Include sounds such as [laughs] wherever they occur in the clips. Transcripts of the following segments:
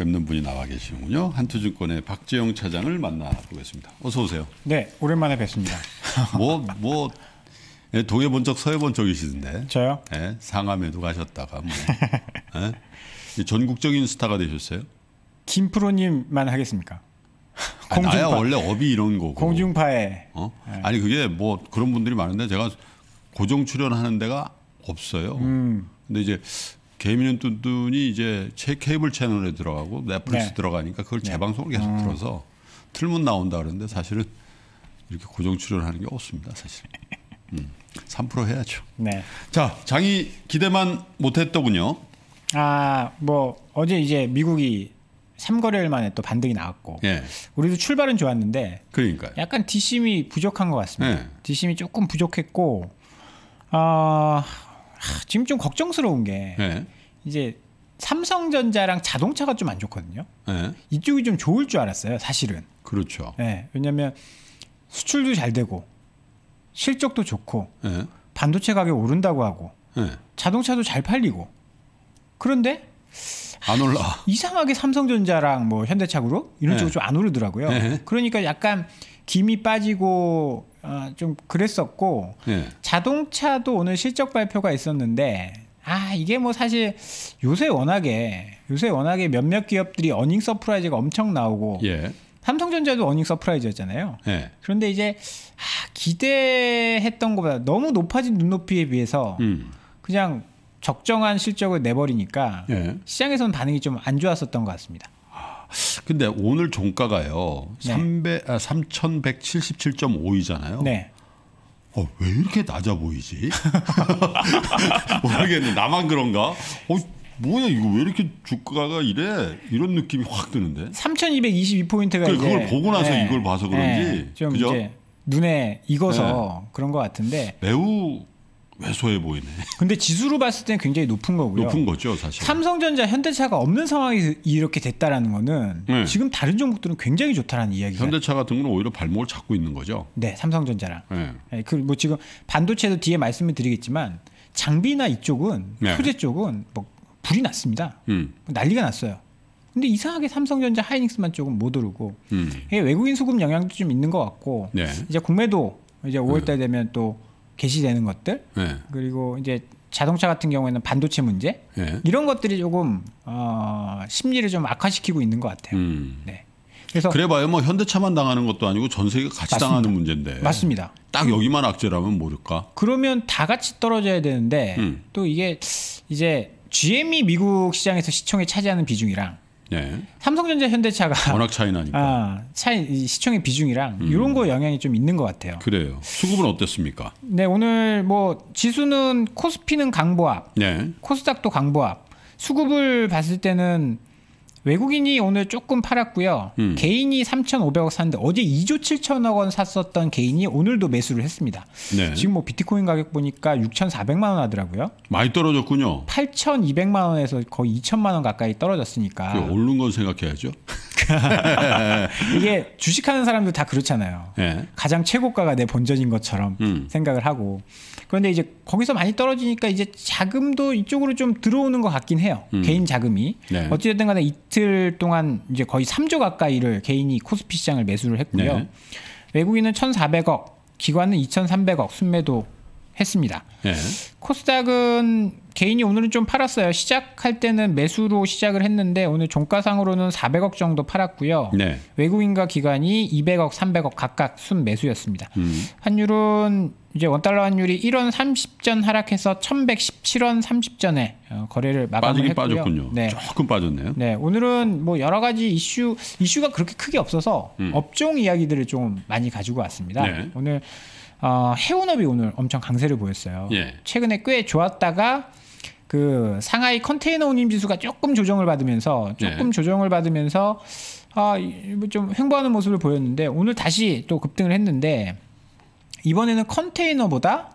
뵙는 분이 나와 계시는군요. 한투증권의 박재영 차장을 만나보겠습니다. 어서 오세요. 네, 오랜만에 뵙습니다. 뭐뭐 [laughs] 뭐, 예, 동해 본 적, 서해 본 적이시던데. 저요? 네, 상암에도 가셨다가 뭐. 네? 전국적인 스타가 되셨어요? 김프로님만 하겠습니까? 아, 공중파. 나야 원래 업이 이런 거고. 공중파에. 어? 아니 그게 뭐 그런 분들이 많은데 제가 고정 출연하는 데가 없어요. 음. 근데 이제 개미는 뚠뚠이 이제 케이블 채널에 들어가고 넷플릭스 네. 들어가니까 그걸 네. 재방송을 계속 음. 들어서 틀면 나온다 그러는데 사실은 이렇게 고정 출연하는 게 없습니다 사실. 음. 3% 해야죠. 네. 자 장이 기대만 못했더군요. 아뭐 어제 이제 미국이 3거래일 만에 또 반등이 나왔고 예. 우리도 출발은 좋았는데 그러니까 약간 디심이 부족한 것 같습니다. 디심이 네. 조금 부족했고 어, 아, 지금 좀 걱정스러운 게 네. 이제 삼성전자랑 자동차가 좀 안 좋거든요. 네. 이쪽이 좀 좋을 줄 알았어요, 사실은. 그렇죠. 네, 예. 왜냐하면 수출도 잘 되고 실적도 좋고 네. 반도체 가격 오른다고 하고 자동차도 잘 팔리고 그런데 안 아, 올라. [laughs] 이상하게 삼성전자랑 뭐 현대차 그룹 이런 쪽으로 좀안 오르더라고요. 그러니까 약간 김이 빠지고 어, 좀 그랬었고 예. 자동차도 오늘 실적 발표가 있었는데 아 이게 뭐 사실 요새 워낙에 요새 워낙에 몇몇 기업들이 어닝 서프라이즈가 엄청 나오고 예. 삼성전자도 어닝 서프라이즈였잖아요. 예. 그런데 이제 아, 기대했던 것보다 너무 높아진 눈높이에 비해서 음. 그냥 적정한 실적을 내버리니까 예. 시장에서는 반응이 좀 안 좋았었던 것 같습니다. 근데 오늘 종가가요. 네. 3 아, 3,177.5이잖아요. 네. 어, 왜 이렇게 낮아 보이지? [laughs] 모르겠네. 나만 그런가? 어, 뭐야 이거 왜 이렇게 주가가 이래? 이런 느낌이 확 드는데. 3,222포인트가 그래, 그러니까 이제 그걸 보고 나서 네. 이걸 봐서 그런지 네. 좀 그죠? 이제 눈에 익어서 네. 그런 것 같은데. 매우 왜소해 보이네. [laughs] 근데 지수로 봤을 때는 굉장히 높은 거고요. 높은 거죠, 사실. 삼성전자, 현대차가 없는 상황이 이렇게 됐다라는 거는 네. 지금 다른 종목들은 굉장히 좋다라는 이야기가. 현대차 같은 경 오히려 발목을 잡고 있는 거죠. 네, 삼성전자랑. 네. 네 그뭐 지금 반도체도 뒤에 말씀을 드리겠지만 장비나 이쪽은 네. 소재 쪽은 뭐 불이 났습니다. 음. 난리가 났어요. 근데 이상하게 삼성전자 하이닉스만 쪽은 못 오르고 음. 외국인 수급 영향도 좀 있는 것 같고 네. 이제 국내도 이제 5월달 되면 또 게시되는 것들 네. 그리고 이제 자동차 같은 경우에는 반도체 문제 네. 이런 것들이 조금 어, 심리를 좀 악화시키고 있는 것 같아요. 음. 네. 그래서 그래봐요뭐 현대차만 당하는 것도 아니고 전 세계가 같이 맞습니다. 당하는 문제인데. 맞습니다. 딱 여기만 악재라면 모를까? 그러면 다 같이 떨어져야 되는데 음. 또 이게 이제 GM이 e 미국 시장에서 시총에 차지하는 비중이랑 예. 삼성전자 현대차가 워낙 차이나니까 아, 차이 시총의 비중이랑 음. 이런 거 영향이 좀 있는 것 같아요. 그래요. 수급은 어땠습니까? 네 오늘 뭐 지수는 코스피는 강보합, 예. 코스닥도 강보합. 수급을 봤을 때는 외국인이 오늘 조금 팔았고요. 음. 개인이 3,500억 샀는데 어제 2조 7천억 원 샀었던 개인이 오늘도 매수를 했습니다. 네. 지금 뭐 비트코인 가격 보니까 6,400만 원 하더라고요. 많이 떨어졌군요. 8,200만 원에서 거의 2천만 원 가까이 떨어졌으니까. 오른 건 생각해야죠. [laughs] 이게 주식하는 사람도 다 그렇잖아요. 예. 가장 최고가가 내 본전인 것처럼 음. 생각을 하고 그런데 이제 거기서 많이 떨어지니까 이제 자금도 이쪽으로 좀 들어오는 것 같긴 해요. 음. 개인 자금이 네. 어찌됐든 간에 이틀 동안 이제 거의 3조 가까이를 개인이 코스피 시장을 매수를 했고요. 네. 외국인은 1,400억, 기관은 2,300억 순매도 했습니다. 예. 코스닥은 개인이 오늘은 좀 팔았어요. 시작할 때는 매수로 시작을 했는데 오늘 종가상으로는 400억 정도 팔았고요. 네. 외국인과 기관이 200억, 300억 각각 순 매수였습니다. 음. 환율은 이제 원달러 환율이 1원 30전 하락해서 1117원 30전에 어, 거래를 마감했고요. 빠졌군요. 네. 조금 빠졌네요. 네, 오늘은 뭐 여러 가지 이슈 이슈가 그렇게 크게 없어서 음. 업종 이야기들을 좀 많이 가지고 왔습니다. 네. 오늘 어, 해운업이 오늘 엄청 강세를 보였어요. 예. 최근에 꽤 좋았다가 그 상하이 컨테이너 운임 지수가 조금 조정을 받으면서 조금 예. 조정을 받으면서 아좀 뭐 횡보하는 모습을 보였는데 오늘 다시 또 급등을 했는데 이번에는 컨테이너보다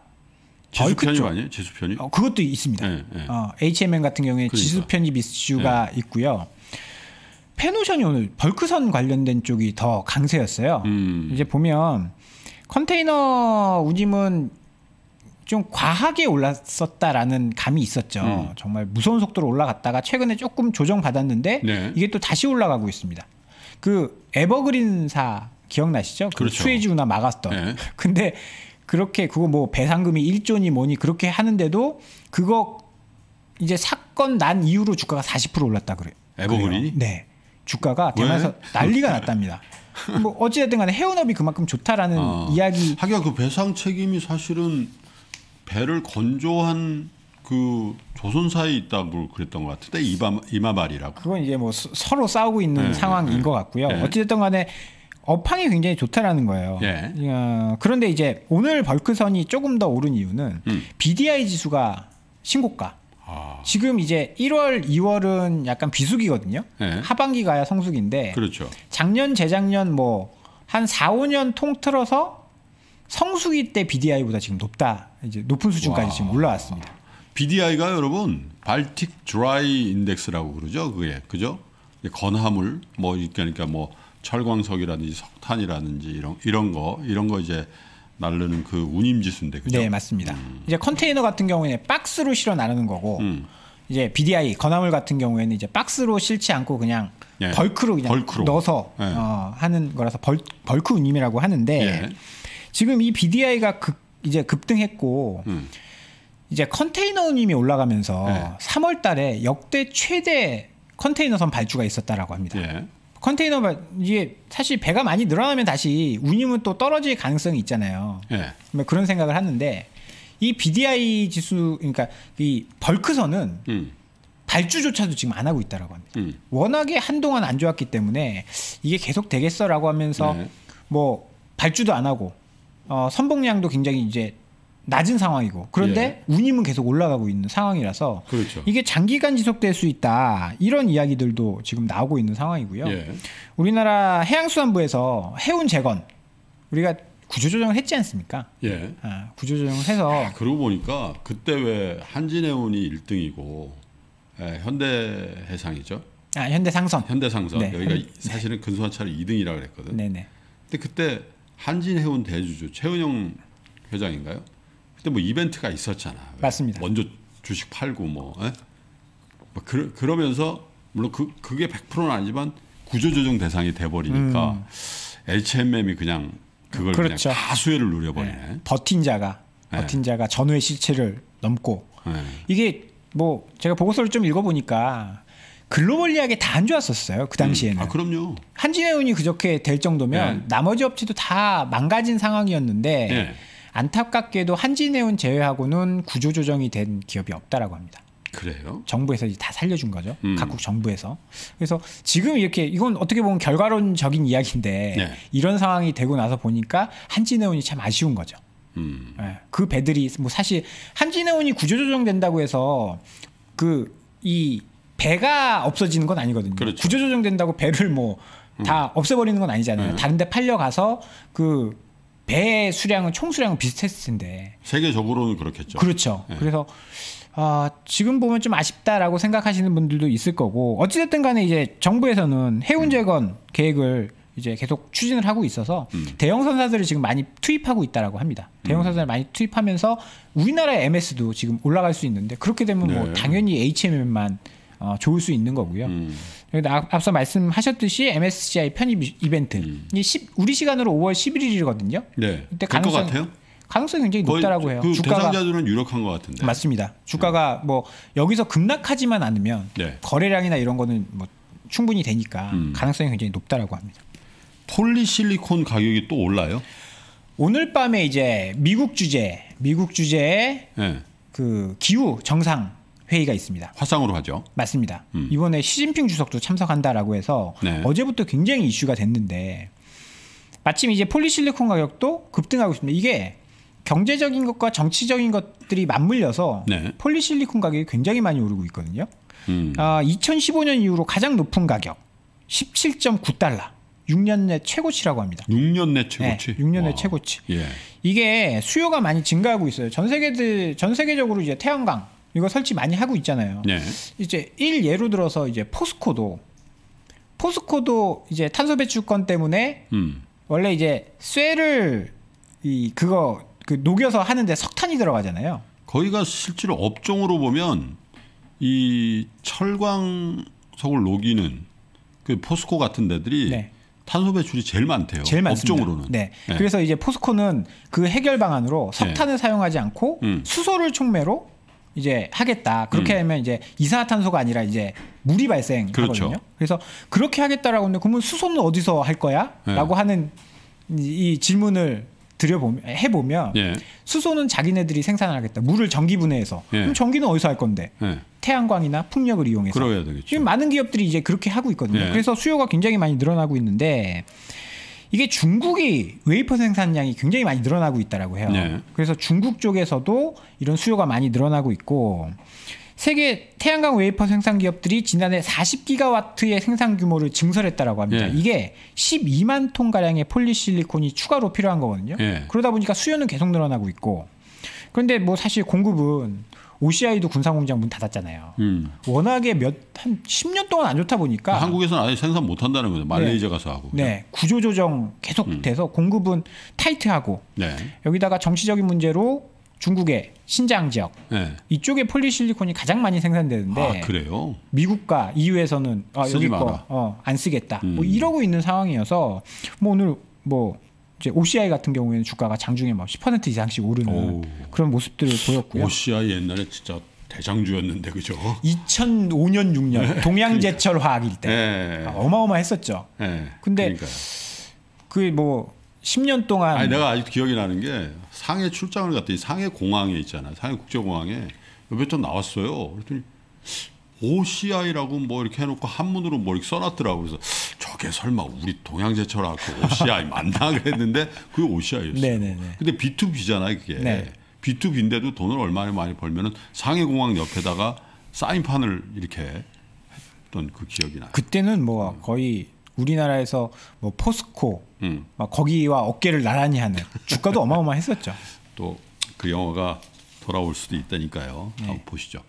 지수 편입 아니에요? 지수 편입? 어, 그것도 있습니다. 예, 예. 어, HMM 같은 경우에 그러니까. 지수 편입 이슈가 예. 있고요. 페노션이 오늘 벌크선 관련된 쪽이 더 강세였어요. 음. 이제 보면 컨테이너 운임은 좀 과하게 올랐었다라는 감이 있었죠. 음. 정말 무서운 속도로 올라갔다가 최근에 조금 조정받았는데 네. 이게 또 다시 올라가고 있습니다. 그 에버그린사 기억나시죠? 그 그렇죠. 수에즈 누나 막았던. 네. [laughs] 근데 그렇게 그거 뭐 배상금이 1조니 뭐니 그렇게 하는데도 그거 이제 사건 난 이후로 주가가 40% 올랐다 그래요. 에버그린이? 네. 주가가 대만에서 난리가 났답니다. 뭐 어찌됐든 간에 해운업이 그만큼 좋다라는 아, 이야기. 하기야 그 배상 책임이 사실은 배를 건조한 그 조선사에 있다 뭘 그랬던 것 같은데 이마 이마발이라고. 그건 이제 뭐 서, 서로 싸우고 있는 네, 네 상황인 네, 것 같고요. 네. 어찌됐든 간에 업황이 굉장히 좋다라는 거예요. 예. 어, 그런데 이제 오늘 벌크선이 조금 더 오른 이유는 음. BDI 지수가 신고가. 지금 이제 1월, 2월은 약간 비수기거든요. 네. 하반기 가야 성수기인데 그렇죠. 작년, 재작년 뭐 한 4, 5년 통틀어서 성수기 때 BDI보다 지금 높다. 이제 높은 수준까지 와. 지금 올라왔습니다. BDI가 여러분 발틱 드라이 인덱스라고 그러죠. 그게 그죠? 건화물 뭐 그러니까 뭐 철광석이라든지 석탄이라든지 이런 이런 거 이런 거 이제 날르는 그 운임 지수인데 그죠? 네 맞습니다. 음. 이제 컨테이너 같은 경우에는 박스로 실어 나르는 거고 음. 이제 BDI 건화물 같은 경우에는 이제 박스로 실지 않고 그냥 예. 벌크로 그냥 벌크로. 넣어서 예. 어, 하는 거라서 벌, 벌크 운임이라고 하는데 예. 지금 이 BDI가 급, 이제 급등했고 음. 이제 컨테이너 운임이 올라가면서 3월달에 예. 역대 최대 컨테이너선 발주가 있었다라고 합니다. 예. 컨테이너가 이게 사실 배가 많이 늘어나면 다시 운임은 또 떨어질 가능성이 있잖아요. 네. 그런 생각을 하는데 이 BDI 지수 그러니까 이 벌크선은 음. 발주조차도 지금 안 하고 있다라고 합니다. 음. 워낙에 한동안 안 좋았기 때문에 이게 계속 되겠어라고 하면서 네. 뭐 발주도 안 하고 어, 선봉량도 굉장히 이제 낮은 상황이고 그런데 예. 운임은 계속 올라가고 있는 상황이라서 그렇죠. 이게 장기간 지속될 수 있다 이런 이야기들도 지금 나오고 있는 상황이고요. 예. 우리나라 해양수산부에서 해운 재건 우리가 구조조정을 했지 않습니까? 예. 아, 구조조정을 해서 아, 그러고 보니까 그때 왜 한진해운이 1등이고 에, 예, 현대해상이죠? 아 현대상선. 현대상선 네. 여기가 네. 사실은 근소한 차를 2등이라고 그랬거든. 네네. 근데 그때 한진해운 대주주 최은영 회장인가요? 그때 뭐 이벤트가 있었잖아. 맞습니다. 먼저 주식 팔고 뭐, 에? 예? 뭐 그러, 그러면서 물론 그 그게 100%는 아니지만 구조조정 대상이 돼버리니까 음. HMM이 그냥 그걸 그렇죠. 그냥 다 수혜를 네. 누려버리네. 네. 버틴 자가 네. 버틴 자가 전후의 실체를 넘고 네. 이게 뭐 제가 보고서를 좀 읽어보니까 글로벌리하게 다 안 좋았었어요 그 음. 당시에는. 음. 아 그럼요. 한진해운이 그저께 될 정도면 네. 나머지 업체도 다 망가진 상황이었는데. 안타깝게도 한진해운 제외하고는 구조조정이 된 기업이 없다라고 합니다. 그래요? 정부에서 이제 다 살려준 거죠. 음. 각국 정부에서. 그래서 지금 이렇게 이건 어떻게 보면 결과론적인 이야기인데 네. 이런 상황이 되고 나서 보니까 한진해운이 참 아쉬운 거죠. 음. 네. 그 배들이 뭐 사실 한진해운이 구조조정된다고 해서 그 이 배가 없어지는 건 아니거든요. 그렇죠. 구조조정된다고 배를 뭐다 음. 없애버리는 건 아니잖아요. 음. 다른데 팔려가서 그배 수량은 총 수량은 비슷했을 텐데 세계적으로는 그렇겠죠. 그렇죠. 네. 그래서 아, 지금 보면 좀 아쉽다라고 생각하시는 분들도 있을 거고 어찌됐든 간에 이제 정부에서는 해운 음. 재건 음. 계획을 이제 계속 추진을 하고 있어서 음. 대형 선사들을 지금 많이 투입하고 있다라고 합니다. 대형 음. 선사를 많이 투입하면서 우리나라의 MS도 지금 올라갈 수 있는데 그렇게 되면 뭐 네. 뭐 당연히 HMM만 어, 좋을 수 있는 거고요. 음. 여기다 그러니까 앞서 말씀하셨듯이 MSCI 편입 이벤트 음. 이 10, 우리 시간으로 5월 11일이거든요. 네. 그때 가능성 같아요. 가능성 굉장히 높다라고 해요. 그 주가가 대상자들은 유력한 것 같은데. 맞습니다. 주가가 음. 뭐 여기서 급락하지만 않으면 네. 거래량이나 이런 거는 뭐 충분히 되니까 음. 가능성이 굉장히 높다라고 합니다. 폴리실리콘 가격이 또 올라요? 오늘 밤에 이제 미국 주재, 미국 주재의 네. 그 기후 정상 회의가 있습니다. 화상으로 하죠. 맞습니다. 음. 이번에 시진핑 주석도 참석한다라고 해서 네. 어제부터 굉장히 이슈가 됐는데 마침 이제 폴리실리콘 가격도 급등하고 있습니다. 이게 경제적인 것과 정치적인 것들이 맞물려서 네. 폴리실리콘 가격이 굉장히 많이 오르고 있거든요. 음. 아, 2015년 이후로 가장 높은 가격 17.9달러. 6년 내 최고치라고 합니다. 6년 내 최고치. 네, 6년 와. 내 최고치. 예. 이게 수요가 많이 증가하고 있어요. 전 세계들 전 세계적으로 이제 태양광 이거 설치 많이 하고 있잖아요. 네. 이제 일 예로 들어서 이제 포스코도 포스코도 이제 탄소 배출권 때문에 음. 원래 이제 쇠를 이 그거 그 녹여서 하는데 석탄이 들어가잖아요. 거기가 실제로 업종으로 보면 이 철광석을 녹이는 그 포스코 같은 데들이 네. 탄소 배출이 제일 많대요. 제일 많습니다. 업종으로는. 네. 네. 그래서 이제 포스코는 그 해결 방안으로 석탄을 네. 사용하지 않고 음. 수소를 촉매로 이제 하겠다. 그렇게 음. 하면 이제 이산화탄소가 아니라 이제 물이 발생하거든요. 그렇죠. 그래서 그렇게 하겠다라고 하는데 그러면 수소는 어디서 할 거야? 예. 라고 하는 이 질문을 드려보면 해보면 예. 수소는 자기네들이 생산하겠다. 을 물을 전기 분해해서 예. 그럼 전기는 어디서 할 건데? 예. 태양광이나 풍력을 이용해서. 지금 많은 기업들이 이제 그렇게 하고 있거든요. 예. 그래서 수요가 굉장히 많이 늘어나고 있는데 이게 중국이 웨이퍼 생산량이 굉장히 많이 늘어나고 있다라고 해요. 네. 그래서 중국 쪽에서도 이런 수요가 많이 늘어나고 있고 세계 태양광 웨이퍼 생산 기업들이 지난해 40기가와트의 생산 규모를 증설했다라고 합니다. 예. 이게 12만 톤 가량의 폴리실리콘이 추가로 필요한 거거든요. 예. 그러다 보니까 수요는 계속 늘어나고 있고. 그런데 뭐 사실 공급은 OCI도 군산공장 문 닫았잖아요. 음. 워낙에 몇한 10년 동안 안 좋다 보니까 아, 한국에서는 아예 생산 못 한다는 거죠. 말레이시아 네. 가서 하고. 네. 네. 구조 조정 계속 음. 돼서 공급은 타이트하고 네. 여기다가 정치적인 문제로 중국의 신장 지역 네. 이쪽에 폴리실리콘이 가장 많이 생산되는데 아, 그래요? 미국과 EU에서는 아, 여기 거안 어, 쓰겠다. 뭐 음. 뭐 이러고 있는 상황이어서 뭐 오늘 뭐 이제 OCI 같은 경우에는 주가가 장중에 막 10% 이상씩 오르는 오. 그런 모습들을 보였고요. OCI 옛날에 진짜 대장주였는데 그죠? 2005년 6년 동양제철 화학일 때 네. 어마어마했었죠. 네. 근데 그 뭐 10년 동안 아니, 내가 아직 기억이 나는 게 상해 출장을 갔더니 상해 공항에 있잖아. 상해 국제공항에 몇톤 나왔어요. 그랬더니 OCI라고 뭐 이렇게 해놓고 한문으로 뭐 이렇게 써놨더라고 그래서 저게 설마 우리 동양제철 학교 그 OCI 맞나 그랬는데 그게 OCI였어요. 네네네. 근데 B2B잖아요 그게. 네. B2B인데도 돈을 얼마나 많이 벌면은 상해공항 옆에다가 사인판을 이렇게 했던 그 기억이 나요. 그때는 뭐 음. 거의 우리나라에서 뭐 포스코 음. 막 거기와 어깨를 나란히 하는 주가도 어마어마했었죠. [laughs] 또 그 영화가 돌아올 수도 있다니까요. 네. 한번 보시죠.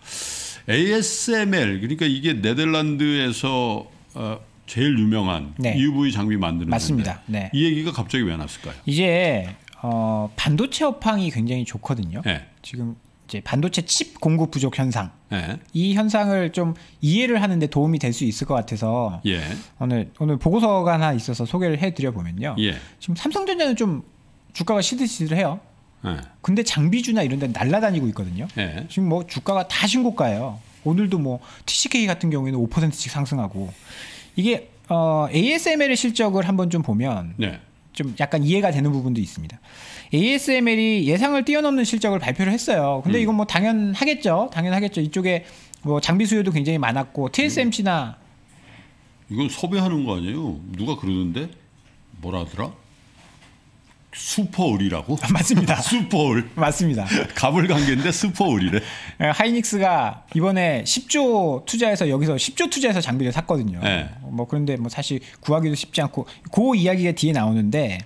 ASML 그러니까 이게 네덜란드에서 어, 제일 유명한 네. UV 장비 만드는 맞습니다. 네. 이 얘기가 갑자기 왜 나왔을까요? 이제 어, 반도체 업황이 굉장히 좋거든요. 네. 지금 이제 반도체 칩 공급 부족 현상 네. 이 현상을 좀 이해를 하는데 도움이 될 수 있을 것 같아서 예. 오늘 오늘 보고서가 하나 있어서 소개를 해드려 보면요. 예. 지금 삼성전자는 좀 주가가 시들시들해요. 네. 근데 장비주나 이런 데는 날라다니고 있거든요. 네. 지금 뭐 주가가 다 신고가예요. 오늘도 뭐 TCK 같은 경우에는 5%씩 상승하고 이게 어, ASML의 실적을 한번 좀 보면 네. 좀 약간 이해가 되는 부분도 있습니다. ASML이 예상을 뛰어넘는 실적을 발표를 했어요. 근데 음. 이건 뭐 당연하겠죠. 당연하겠죠. 이쪽에 뭐 장비 수요도 굉장히 많았고 TSMC나 이건 섭외하는 거 아니에요? 누가 그러는데 뭐라 하더라? 슈퍼울이라고? 아, 맞습니다. [laughs] 슈퍼울. 맞습니다. 가불관계인데 슈퍼울이래. 예, 하이닉스가 이번에 10조 투자해서 여기서 10조 투자해서 장비를 샀거든요. 네. 뭐 그런데 뭐 사실 구하기도 쉽지 않고 그 이야기가 뒤에 나오는데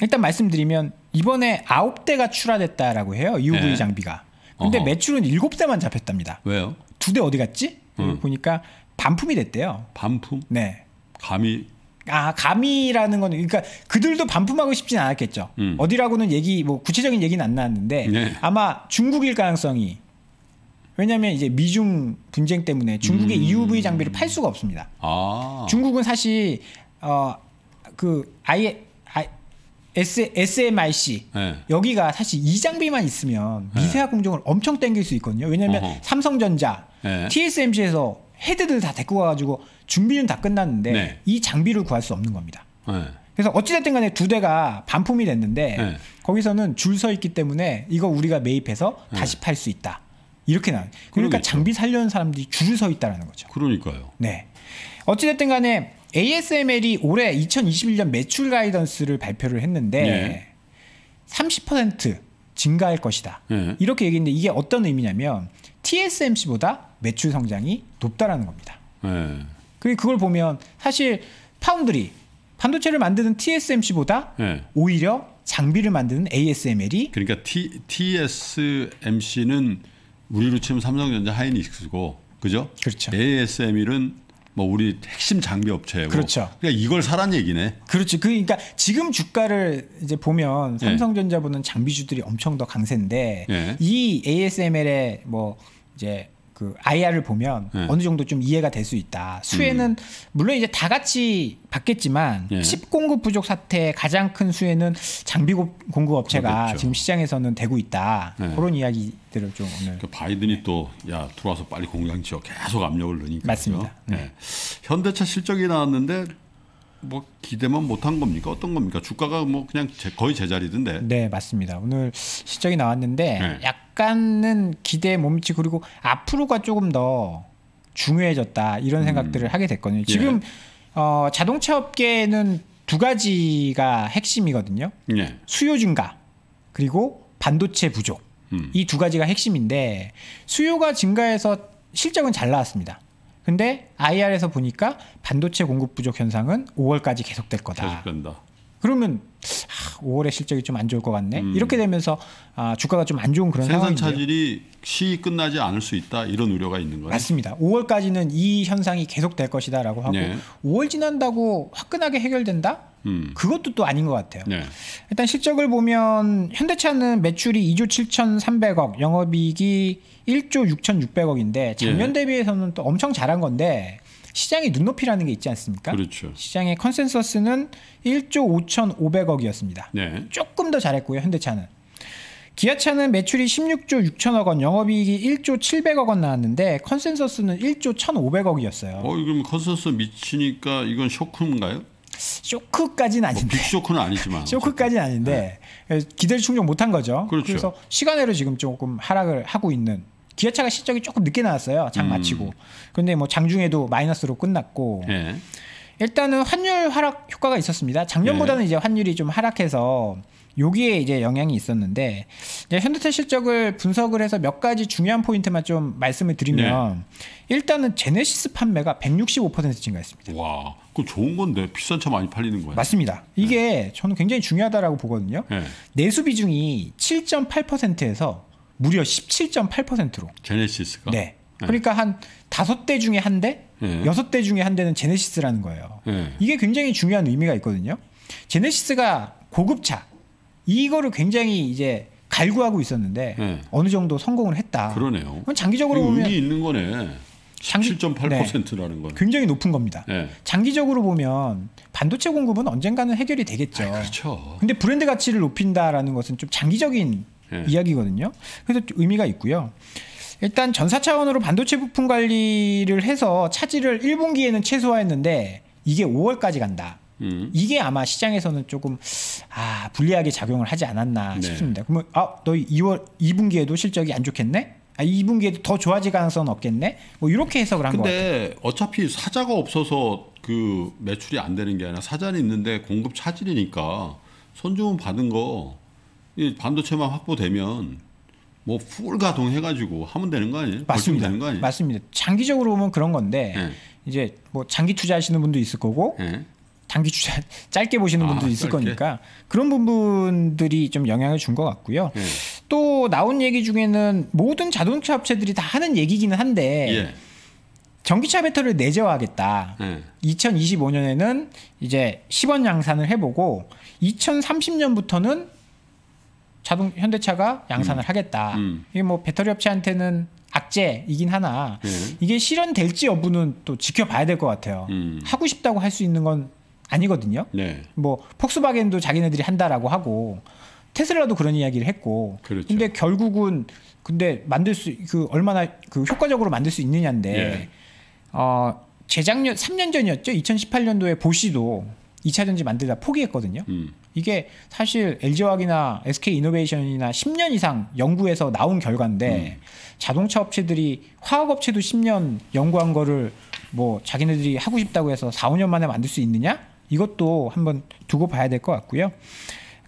일단 말씀드리면 이번에 9대가 출하됐다라고 해요. UV 네. 예. 장비가. 근데 어허. 매출은 7대만 잡혔답니다. 왜요? 두대 어디 갔지? 음. 보니까 반품이 됐대요. 반품? 네. 감히 아 감이라는 거는 그러니까 그들도 반품하고 싶진 않았겠죠. 음. 어디라고는 얘기 뭐 구체적인 얘기는 안 나왔는데 네. 아마 중국일 가능성이 왜냐하면 이제 미중 분쟁 때문에 중국의 음. EUV 장비를 팔 수가 없습니다. 아. 중국은 사실 어그 아예 S, SMIC 네. 여기가 사실 이 장비만 있으면 네. 미세화 네. 공정을 엄청 땡길 수 있거든요. 왜냐하면 어허. 삼성전자, 네. TSMC에서 헤드들 다 데리고 가가지고 준비는 다 끝났는데 네. 이 장비를 구할 수 없는 겁니다. 네. 그래서 어찌됐든 간에 두 대가 반품이 됐는데 네. 거기서는 줄 서 있기 때문에 이거 우리가 매입해서 네. 다시 팔 수 있다. 이렇게 나. 와요 그러니까 그러겠죠. 장비 살려는 사람들이 줄 서 있다라는 거죠. 그러니까요. 네. 어찌됐든 간에 ASML이 올해 2021년 매출 가이던스를 발표를 했는데 네. 30% 증가할 것이다. 네. 이렇게 얘기했는데 이게 어떤 의미냐면 TSMC보다 매출 성장이 높다라는 겁니다. 네. 그리고 그걸 보면 사실 파운드리 반도체를 만드는 TSMC보다 네. 예. 오히려 장비를 만드는 ASML이 그러니까 T, TSMC는 우리로 치면 삼성전자 하이닉스고 그죠? 그렇죠. ASML은 뭐 우리 핵심 장비 업체고 그렇죠. 그러니까 이걸 사란 얘기네. 그렇죠. 그, 그러니까 지금 주가를 이제 보면 예. 삼성전자보다는 장비주들이 엄청 더 강세인데 네. 이 ASML의 뭐 이제 그 IR을 보면 네. 어느 정도 좀 이해가 될 수 있다. 수혜는 음. 물론 이제 다 같이 받겠지만 예. 칩 공급 부족 사태 가장 큰 수혜는 장비 공급 업체가 아, 그렇겠죠. 지금 시장에서는 되고 있다. 네. 그런 이야기들을 좀 오늘 그 바이든이 네. 또야 들어와서 빨리 공장 지어 계속 압력을 넣으니까 맞습니다. 네. 현대차 실적이 나왔는데 뭐 기대만 못한 겁니까? 어떤 겁니까? 주가가 뭐 그냥 제, 거의 제자리던데. 네, 맞습니다. 오늘 실적이 나왔는데 네. 약간은 기대에 못 미치고 그리고 앞으로가 조금 더 중요해졌다 이런 음. 생각들을 음. 하게 됐거든요. 예. 지금 예. 어, 자동차 업계는 두 가지가 핵심이거든요. 예. 수요 증가 그리고 반도체 부족. 음. 이두 가지가 핵심인데 수요가 증가해서 실적은 잘 나왔습니다. 근데 IR에서 보니까 반도체 공급 부족 현상은 5월까지 계속될 거다. 계속된다. 그러면 아, 5월에 실적이 좀 안 좋을 것 같네. 음. 이렇게 되면서 아, 주가가 좀 안 좋은 그런 생산 차질이 시 끝나지 않을 수 있다 이런 우려가 있는 거예 맞습니다. 5월까지는 이 현상이 계속 될 것이다라고 하고 네. 5월 지난다고 화끈하게 해결된다? 음. 그것도 또 아닌 것 같아요. 네. 일단 실적을 보면 현대차는 매출이 2조 7,300억, 영업이익이 1조 6,600억인데 작년 네. 대비해서는 또 엄청 잘한 건데 시장의 눈높이라는 게 있지 않습니까? 그렇죠. 시장의 컨센서스는 1조 5,500억이었습니다. 네. 조금 더 잘했고요. 현대차는. 기아차는 매출이 16조 6천억 원, 영업이익이 1조 700억 원 나왔는데 컨센서스는 1조 1,500억이었어요. 어, 그럼 뭐 컨센서스 미치니까 이건 쇼크인가요? 쇼크까지는 뭐 아닌데. 뭐 쇼크는 아니지만. [laughs] 쇼크까지는 아닌데 네. 기대를 충족 못한 거죠. 그렇죠. 그래서 시간으로 지금 조금 하락을 하고 있는 기아차가 실적이 조금 늦게 나왔어요. 장 음. 마치고. 음. 근데 뭐 장중에도 마이너스로 끝났고. 예. 일단은 환율 하락 효과가 있었습니다. 작년보다는 예. 이제 환율이 좀 하락해서 여기에 이제 영향이 있었는데 이제 현대차 실적을 분석을 해서 몇 가지 중요한 포인트만 좀 말씀을 드리면 예. 일단은 제네시스 판매가 165% 증가했습니다. 와, 그 좋은 건데 비싼 차 많이 팔리는 거예요. 맞습니다. 이게 예. 저는 굉장히 중요하다라고 보거든요. 예. 내수 비중이 7.8%에서 무려 17.8%로. 제네시스가. 네. 그러니까 한 다섯 대 중에 한 대, 예. 여섯 대 중에 한 대는 제네시스라는 거예요. 예. 이게 굉장히 중요한 의미가 있거든요. 제네시스가 고급차 이거를 굉장히 이제 갈구하고 있었는데 네. 어느 정도 성공을 했다. 그러네요. 그럼 장기적으로 그 보면 의미 있는 거네. 17.8%라는 네. 건 굉장히 높은 겁니다. 네. 장기적으로 보면 반도체 공급은 언젠가는 해결이 되겠죠. 아, 그렇죠. 근데 브랜드 가치를 높인다라는 것은 좀 장기적인 예. 이야기거든요. 그래서 의미가 있고요. 일단 전사 차원으로 반도체 부품 관리를 해서 차질을 1분기에는 최소화했는데 이게 5월까지 간다. 음. 이게 아마 시장에서는 조금 아 불리하게 작용을 하지 않았나 네. 싶습니다. 그러면 아너 2월 2분기에도 실적이 안 좋겠네? 아 2분기에도 더 좋아질 가능성은 없겠네? 뭐 이렇게 해석을 한거 같아 근데 어차피 사자가 없어서 그 매출이 안 되는 게 아니라 사자는 있는데 공급 차질이니까 손주문 받은 거이 반도체만 확보되면 뭐풀 가동해가지고 하면 되는 거 아니에요? 맞습니다. 되는 거 아니에요? 맞습니다. 장기적으로 보면 그런 건데 네. 이제 뭐 장기 투자하시는 분도 있을 거고 네. 단기 투자 [laughs] 짧게 보시는 아, 분도 있을 짧게? 거니까 그런 부분들이 좀 영향을 준 것 같고요. 네. 또 나온 얘기 중에는 모든 자동차 업체들이 다 하는 얘기기는 한데 예. 전기차 배터리를 내재화하겠다. 네. 2025년에는 이제 10원 양산을 해보고 2030년부터는 자동 현대차가 양산을 음. 하겠다. 음. 이게 뭐 배터리 업체한테는 악재이긴 하나 네. 이게 실현될지 여부는 또 지켜봐야 될 것 같아요. 음. 하고 싶다고 할 수 있는 건 아니거든요. 네. 뭐 폭스바겐도 자기네들이 한다라고 하고 테슬라도 그런 이야기를 했고. 그렇죠. 근데 결국은 근데 만들 수 그 얼마나 그 효과적으로 만들 수 있느냐인데 네. 어 재작년 3년 전이었죠. 2018년도에 보시도 2차 전지 만들다 포기했거든요. 음. 이게 사실 LG화학이나 SK이노베이션이나 10년 이상 연구해서 나온 결과인데 음. 자동차 업체들이 화학 업체도 10년 연구한 거를 뭐 자기네들이 하고 싶다고 해서 4, 5년 만에 만들 수 있느냐? 이것도 한번 두고 봐야 될 것 같고요.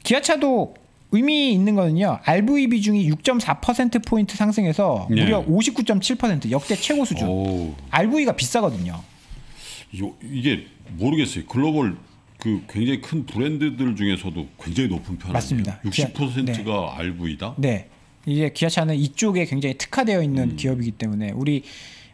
기아차도 의미 있는 거는요. RV 비중이 6.4% 포인트 상승해서 예. 무려 59.7% 역대 최고 수준. 오. RV가 비싸거든요. 요, 이게 모르겠어요. 글로벌 그 굉장히 큰 브랜드들 중에서도 굉장히 높은 편이에요. 맞습니다. 60%가 네. RV다. 네. 이제 기아차는 이쪽에 굉장히 특화되어 있는 음. 기업이기 때문에 우리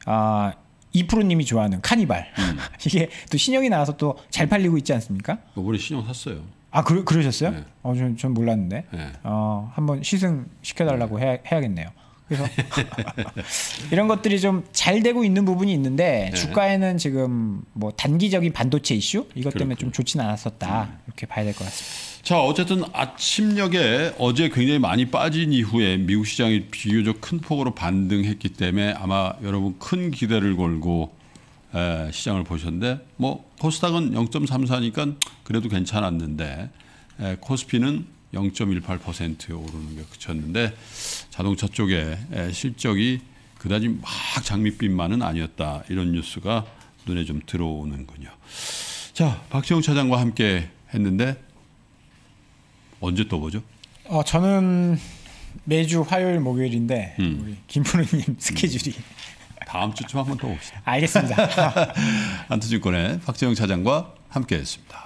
아 이프로님이 좋아하는 카니발 음. [laughs] 이게 또 신형이 나와서 또 잘 팔리고 있지 않습니까? 이번 신형 샀어요. 아 그러, 그러셨어요? 네. 어전 전 몰랐는데 네. 어 한번 시승 시켜달라고 네. 해야, 해야겠네요. [laughs] 이런 것들이 좀 잘 되고 있는 부분이 있는데 네. 주가에는 지금 뭐 단기적인 반도체 이슈 이것 때문에 그렇군요. 좀 좋진 않았었다 네. 이렇게 봐야 될 것 같습니다. 자 어쨌든 아침녘에 어제 굉장히 많이 빠진 이후에 미국 시장이 비교적 큰 폭으로 반등했기 때문에 아마 여러분 큰 기대를 걸고 에, 시장을 보셨는데 뭐 코스닥은 0.34니까 그래도 괜찮았는데 에, 코스피는 0.18% 오르는 게 그쳤는데 자동차 쪽에 실적이 그다지 막 장밋빛만은 아니었다 이런 뉴스가 눈에 좀 들어오는군요. 자 박지영 차장과 함께 했는데 언제 또 보죠? 어, 저는 매주 화요일 목요일인데 음. 우리 김프로님 음. 스케줄이 음. 다음 주쯤 한번 더 봅시다. 알겠습니다. [laughs] 안투증권의 박지영 차장과 함께했습니다.